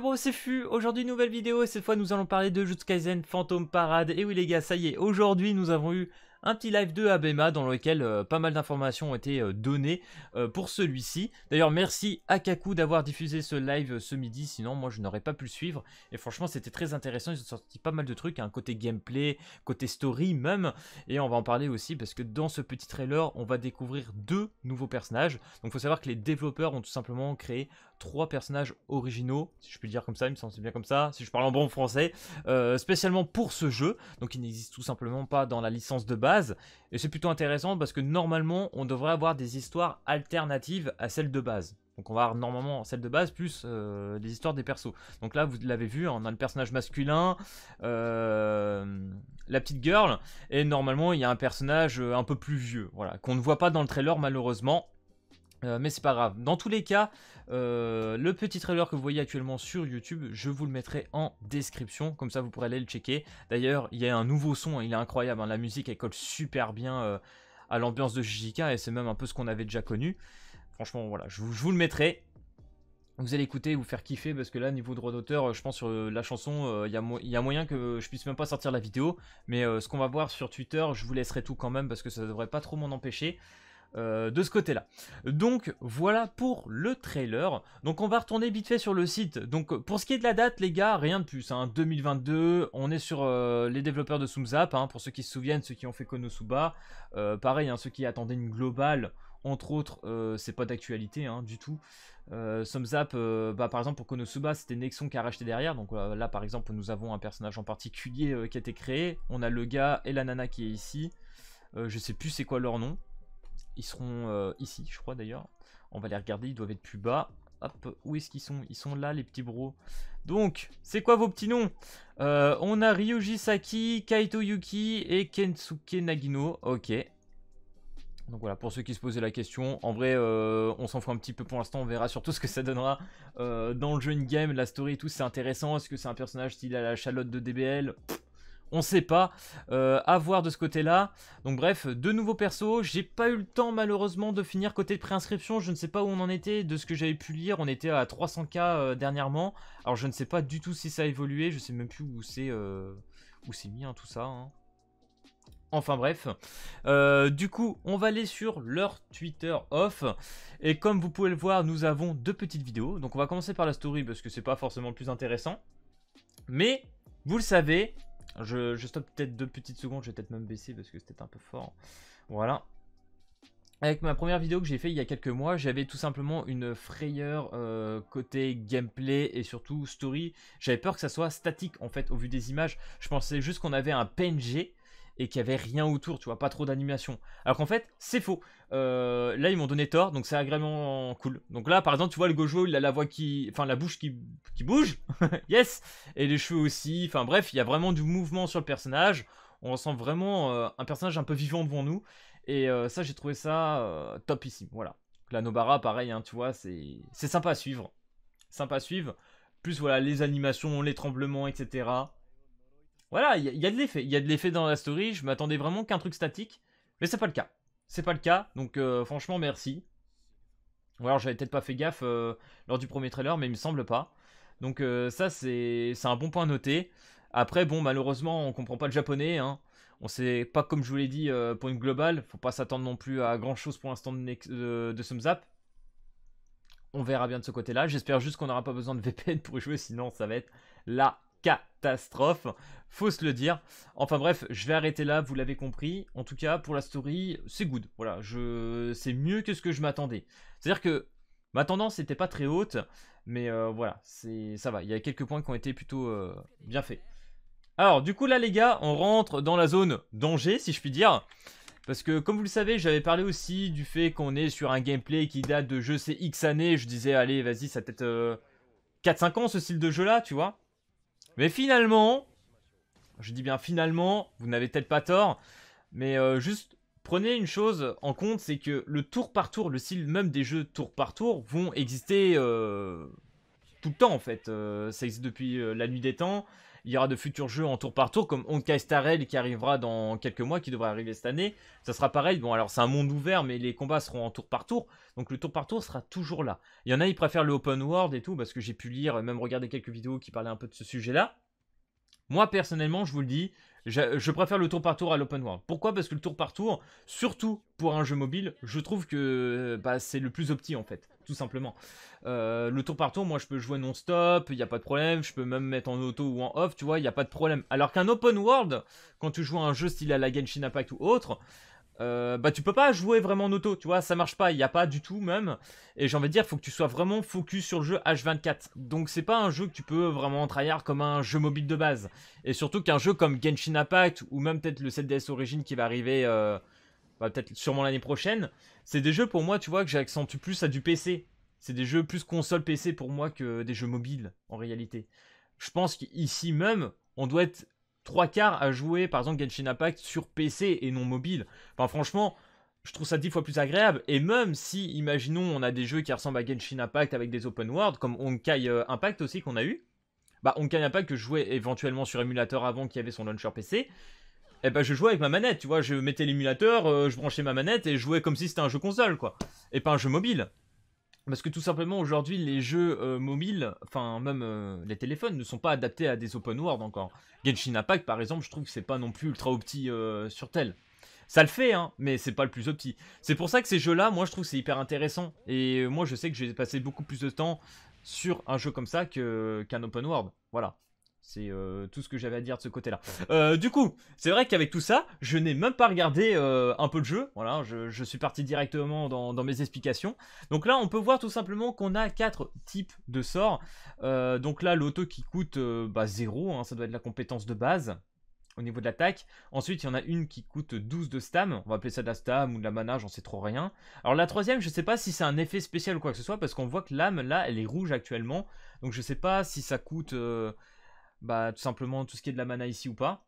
bro c'est Fu, aujourd'hui nouvelle vidéo et cette fois nous allons parler de Jutsu Kaisen Phantom Parade. Et oui les gars, ça y est, aujourd'hui nous avons eu un petit live de Abema dans lequel euh, pas mal d'informations ont été euh, données euh, pour celui-ci. D'ailleurs, merci à Kaku d'avoir diffusé ce live ce midi, sinon moi je n'aurais pas pu le suivre. Et franchement, c'était très intéressant, ils ont sorti pas mal de trucs, hein, côté gameplay, côté story même. Et on va en parler aussi parce que dans ce petit trailer, on va découvrir deux nouveaux personnages. Donc il faut savoir que les développeurs ont tout simplement créé trois personnages originaux, si je peux le dire comme ça, il me semble bien comme ça, si je parle en bon français, spécialement pour ce jeu. Donc il n'existe tout simplement pas dans la licence de base. Et c'est plutôt intéressant parce que normalement, on devrait avoir des histoires alternatives à celles de base. Donc on va avoir normalement celle de base plus des euh, les histoires des persos. Donc là, vous l'avez vu, on a le personnage masculin, euh, la petite girl, et normalement, il y a un personnage euh, un peu plus vieux, voilà, qu'on ne voit pas dans le trailer malheureusement. Euh, mais c'est pas grave. Dans tous les cas, euh, le petit trailer que vous voyez actuellement sur YouTube, je vous le mettrai en description, comme ça vous pourrez aller le checker. D'ailleurs, il y a un nouveau son, hein, il est incroyable, hein. la musique elle colle super bien euh, à l'ambiance de JJK et c'est même un peu ce qu'on avait déjà connu. Franchement, voilà, je vous, le mettrai. Vous allez écouter, vous faire kiffer, parce que là, niveau droit d'auteur, je pense sur la chanson, il y, y, a moyen que je puisse même pas sortir la vidéo. Mais ce qu'on va voir sur Twitter, je vous laisserai tout quand même, parce que ça devrait pas trop m'en empêcher. Euh, de ce côté-là. Donc voilà pour le trailer. Donc on va retourner vite fait sur le site. Donc pour ce qui est de la date, les gars, rien de plus. 2022, hein. on est sur euh, les développeurs de Sumzap. Hein, pour ceux qui se souviennent, ceux qui ont fait Konosuba. Euh, pareil, hein, ceux qui attendaient une globale. Entre autres, c'est pas d'actualité du tout. Sumzap, bah, par exemple pour Konosuba, c'était Nexon qui a racheté derrière. Donc là, par exemple, nous avons un personnage en particulier qui a été créé. On a le gars et la nana qui est ici. je sais plus c'est quoi leur nom. Ils seront euh, ici, je crois d'ailleurs. On va les regarder, ils doivent être plus bas. Hop, où est-ce qu'ils sont Ils sont là, les petits bros. Donc, c'est quoi vos petits noms euh, On a Ryuji Saki, Kaito Yuki et Kensuke Nagino. Ok. Donc voilà, pour ceux qui se posaient la question, en vrai, euh, on s'en fout un petit peu pour l'instant, on verra surtout ce que ça donnera dans le jeu in-game, la story et tout, c'est intéressant, est-ce que c'est un personnage style à la chalotte de DBL on sait pas, euh, à voir de ce côté-là. Donc bref, deux nouveaux persos, j'ai pas eu le temps malheureusement de finir côté préinscription, je ne sais pas où on en était, de ce que j'avais pu lire, on était à 300k euh, dernièrement, alors je ne sais pas du tout si ça a évolué, je sais même plus où c'est euh, c'est mis hein, tout ça. Hein. Enfin bref, du coup on va aller sur leur Twitter off et comme vous pouvez le voir nous avons deux petites vidéos donc on va commencer par la story parce que c'est pas forcément le plus intéressant mais vous le savez je, stoppe peut-être deux petites secondes, je vais peut-être même baisser parce que c'était un peu fort. Voilà. Avec ma première vidéo que j'ai fait il y a quelques mois, j'avais tout simplement une frayeur euh, côté gameplay et surtout story. J'avais peur que ça soit statique en fait au vu des images. Je pensais juste qu'on avait un PNG et qu'il n'y avait rien autour, tu vois, pas trop d'animation. Alors qu'en fait, c'est faux. Euh, là, ils m'ont donné tort, donc c'est agréablement cool. Donc là, par exemple, tu vois, le Gojo, il a la voix qui. Enfin, la bouche qui, bouge. yes Et les cheveux aussi. Enfin, bref, il y a vraiment du mouvement sur le personnage. On ressent vraiment euh, un personnage un peu vivant devant nous. Et euh, ça, j'ai trouvé ça top ici. Voilà. la Nobara, pareil, hein, tu vois, c'est sympa à suivre. Sympa à suivre. Plus, voilà, les animations, les tremblements, etc. Voilà, il y, a de l'effet. Il y a de l'effet dans la story. Je m'attendais vraiment qu'un truc statique. Mais c'est pas le cas. C'est pas le cas. Donc euh, franchement, merci. Ou alors j'avais peut-être pas fait gaffe euh, lors du premier trailer, mais il me semble pas. Donc euh, ça, c'est un bon point à noter. Après, bon, malheureusement, on comprend pas le japonais. Hein. On sait pas, comme je vous l'ai dit, pour une globale. Faut pas s'attendre non plus à grand chose pour l'instant de, de on verra bien de ce côté-là. J'espère juste qu'on n'aura pas besoin de VPN pour jouer, sinon ça va être la catastrophe, faut se le dire. Enfin bref, je vais arrêter là, vous l'avez compris. En tout cas, pour la story, c'est good. Voilà, je... c'est mieux que ce que je m'attendais. C'est-à-dire que ma tendance n'était pas très haute, mais euh, voilà, c'est ça va. Il y a quelques points qui ont été plutôt euh, bien faits. Alors, du coup, là, les gars, on rentre dans la zone danger, si je puis dire. Parce que, comme vous le savez, j'avais parlé aussi du fait qu'on est sur un gameplay qui date de je sais X années. Je disais, allez, vas-y, ça peut-être 4-5 euh, ans, ce style de jeu-là, tu vois. Mais finalement, je dis bien finalement, vous n'avez peut-être pas tort, mais euh, juste prenez une chose en compte, c'est que le tour par tour, le style même des jeux tour par tour vont exister euh, tout le temps en fait. Euh, ça existe depuis la nuit des temps. Il y aura de futurs jeux en tour par tour, comme Honkai Star qui arrivera dans quelques mois, qui devrait arriver cette année. Ça sera pareil. Bon, alors c'est un monde ouvert, mais les combats seront en tour par tour. Donc le tour par tour sera toujours là. Il y en a, ils préfèrent le open world et tout, parce que j'ai pu lire, même regarder quelques vidéos qui parlaient un peu de ce sujet-là. Moi, personnellement, je vous le dis, je, préfère le tour par tour à l'open world. Pourquoi Parce que le tour par tour, surtout pour un jeu mobile, je trouve que euh, bah, c'est le plus opti en fait, tout simplement. Euh, le tour par tour, moi je peux jouer non-stop, il n'y a pas de problème, je peux même mettre en auto ou en off, tu vois, il n'y a pas de problème. Alors qu'un open world, quand tu joues à un jeu style à la Genshin Impact ou autre, euh, bah tu peux pas jouer vraiment en auto, tu vois, ça marche pas, il n'y a pas du tout même. Et j'ai envie de dire, faut que tu sois vraiment focus sur le jeu H24. Donc c'est pas un jeu que tu peux vraiment tryhard comme un jeu mobile de base. Et surtout qu'un jeu comme Genshin Impact ou même peut-être le 7DS Origin qui va arriver euh, bah, peut-être sûrement l'année prochaine, c'est des jeux pour moi, tu vois, que j'accentue plus à du PC. C'est des jeux plus console PC pour moi que des jeux mobiles en réalité. Je pense qu'ici même, on doit être trois quarts à jouer par exemple Genshin Impact sur PC et non mobile. Enfin franchement, je trouve ça dix fois plus agréable. Et même si, imaginons, on a des jeux qui ressemblent à Genshin Impact avec des open world, comme Honkai euh, Impact aussi qu'on a eu, bah Honkai Impact que je jouais éventuellement sur émulateur avant qu'il y avait son launcher PC, et eh bah ben, je jouais avec ma manette, tu vois, je mettais l'émulateur, euh, je branchais ma manette et je jouais comme si c'était un jeu console, quoi, et pas un jeu mobile. Parce que tout simplement aujourd'hui les jeux euh, mobiles, enfin même euh, les téléphones ne sont pas adaptés à des open world encore. Genshin Impact par exemple, je trouve que c'est pas non plus ultra opti euh, sur tel. Ça le fait hein, mais c'est pas le plus opti. C'est pour ça que ces jeux-là, moi je trouve c'est hyper intéressant et moi je sais que j'ai passé beaucoup plus de temps sur un jeu comme ça qu'un open world. Voilà. C'est euh, tout ce que j'avais à dire de ce côté-là. Euh, du coup, c'est vrai qu'avec tout ça, je n'ai même pas regardé euh, un peu le jeu. Voilà, je, suis parti directement dans, mes explications. Donc là, on peut voir tout simplement qu'on a quatre types de sorts. donc là, l'auto qui coûte 0, bah, hein, ça doit être la compétence de base au niveau de l'attaque. Ensuite, il y en a une qui coûte 12 de stam. On va appeler ça de la stam ou de la mana, j'en sais trop rien. Alors la troisième, je ne sais pas si c'est un effet spécial ou quoi que ce soit, parce qu'on voit que l'âme, là, elle est rouge actuellement. Donc je ne sais pas si ça coûte bah, tout simplement tout ce qui est de la mana ici ou pas.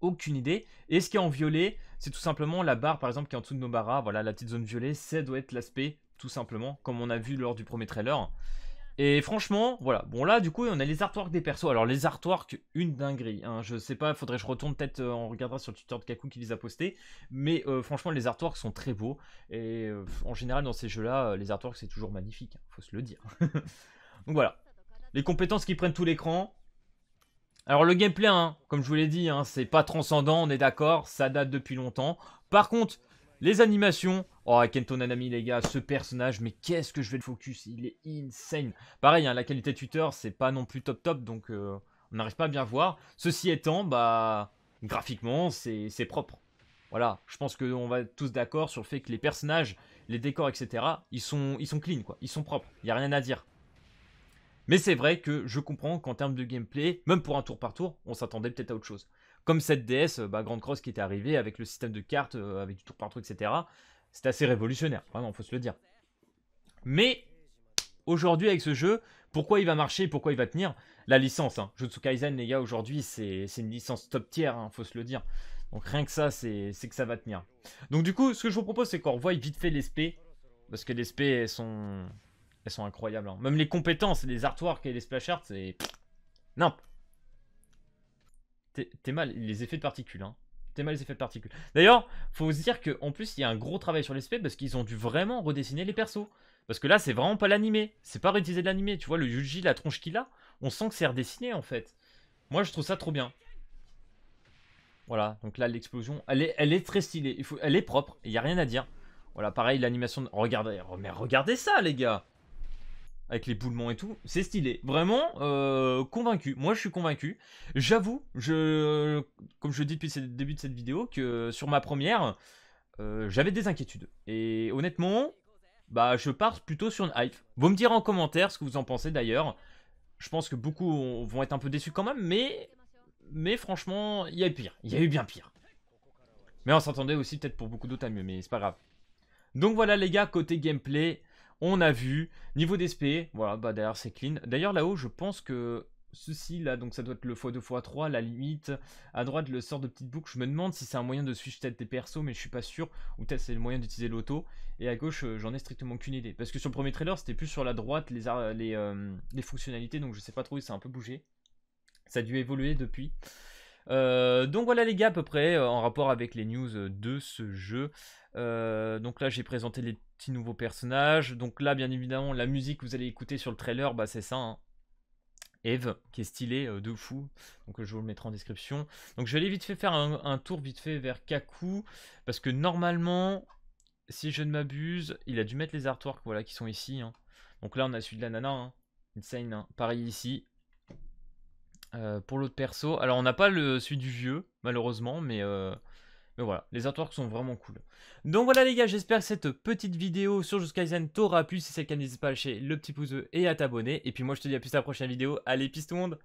Aucune idée. Et ce qui est en violet, c'est tout simplement la barre par exemple qui est en dessous de nos barres Voilà, la petite zone violet, ça doit être l'aspect, tout simplement, comme on a vu lors du premier trailer. Et franchement, voilà. Bon là, du coup, on a les artworks des persos. Alors les artworks, une dinguerie. Hein. Je sais pas, faudrait que je retourne peut-être, on euh, regardera sur le Twitter de Kaku qui les a postés. Mais euh, franchement, les artworks sont très beaux. Et euh, en général, dans ces jeux-là, les artworks c'est toujours magnifique. Hein. faut se le dire. Donc voilà. Les compétences qui prennent tout l'écran, alors le gameplay, hein, comme je vous l'ai dit, hein, c'est pas transcendant, on est d'accord, ça date depuis longtemps. Par contre, les animations, oh Kento Nanami les gars, ce personnage, mais qu'est-ce que je vais le focus, il est insane. Pareil, hein, la qualité tuteur, c'est pas non plus top top, donc euh, on n'arrive pas à bien voir. Ceci étant, bah graphiquement, c'est propre. Voilà, je pense qu'on va tous d'accord sur le fait que les personnages, les décors, etc., ils sont, ils sont clean, quoi. Ils sont propres, il n'y a rien à dire. Mais c'est vrai que je comprends qu'en termes de gameplay, même pour un tour par tour, on s'attendait peut-être à autre chose. Comme cette DS, euh, bah, Grand Cross qui était arrivée avec le système de cartes, euh, avec du tour par tour, etc. C'est assez révolutionnaire, vraiment, faut se le dire. Mais aujourd'hui, avec ce jeu, pourquoi il va marcher, pourquoi il va tenir La licence, hein. Jutsu Kaisen, les gars, aujourd'hui, c'est une licence top tier, il hein, faut se le dire. Donc rien que ça, c'est que ça va tenir. Donc du coup, ce que je vous propose, c'est qu'on revoie vite fait les SP, parce que les SP sont elles sont incroyables. Hein. Même les compétences, les artworks et les splash arts, c'est... Non T'es mal, les effets de particules. Hein. T'es mal les effets de particules. D'ailleurs, faut vous dire qu'en plus, il y a un gros travail sur les specs parce qu'ils ont dû vraiment redessiner les persos. Parce que là, c'est vraiment pas l'animé. C'est pas réutilisé de l'animé. Tu vois, le Yuji, la tronche qu'il a, on sent que c'est redessiné en fait. Moi, je trouve ça trop bien. Voilà, donc là, l'explosion, elle est, elle est très stylée. elle est propre, il n'y a rien à dire. Voilà, pareil, l'animation. Regardez, mais regardez ça, les gars! avec les boulements et tout, c'est stylé. Vraiment euh, convaincu. Moi, je suis convaincu. J'avoue, je, comme je dis depuis le début de cette vidéo, que sur ma première, euh, j'avais des inquiétudes. Et honnêtement, bah, je pars plutôt sur une hype. Vous me direz en commentaire ce que vous en pensez d'ailleurs. Je pense que beaucoup vont être un peu déçus quand même, mais, mais franchement, il y a eu pire. Il y a eu bien pire. Mais on s'entendait aussi peut-être pour beaucoup d'autres à mieux, mais c'est pas grave. Donc voilà les gars, côté gameplay, on a vu. Niveau d'SP, voilà, bah d'ailleurs c'est clean. D'ailleurs là-haut, je pense que ceci là, donc ça doit être le x2 x3, la limite. À droite, le sort de petite boucle. Je me demande si c'est un moyen de switch peut-être des persos, mais je suis pas sûr. Ou peut-être c'est le moyen d'utiliser l'auto. Et à gauche, euh, j'en ai strictement qu'une idée. Parce que sur le premier trailer, c'était plus sur la droite les, les, euh, les fonctionnalités, donc je sais pas trop, ça a un peu bougé. Ça a dû évoluer depuis. Euh, donc voilà les gars à peu près euh, en rapport avec les news euh, de ce jeu. donc là j'ai présenté les petits nouveaux personnages. Donc là bien évidemment la musique que vous allez écouter sur le trailer, bah c'est ça. Hein. Eve, qui est stylée de fou. Donc je vous le mettrai en description. Donc je vais aller vite fait faire un, tour vite fait vers Kaku. Parce que normalement, si je ne m'abuse, il a dû mettre les artworks voilà, qui sont ici. Hein. Donc là on a celui de la nana. Hein. Insane. Pareil ici. Euh, pour l'autre perso, alors on n'a pas le, celui du vieux, malheureusement, euh, mais, voilà, les artworks sont vraiment cool. Donc voilà les gars, j'espère que cette petite vidéo sur Juskaisen t'aura plu. Si c'est le cas, n'hésite pas à lâcher le petit pouce bleu et à t'abonner. Et puis moi je te dis à plus la prochaine vidéo. Allez, le monde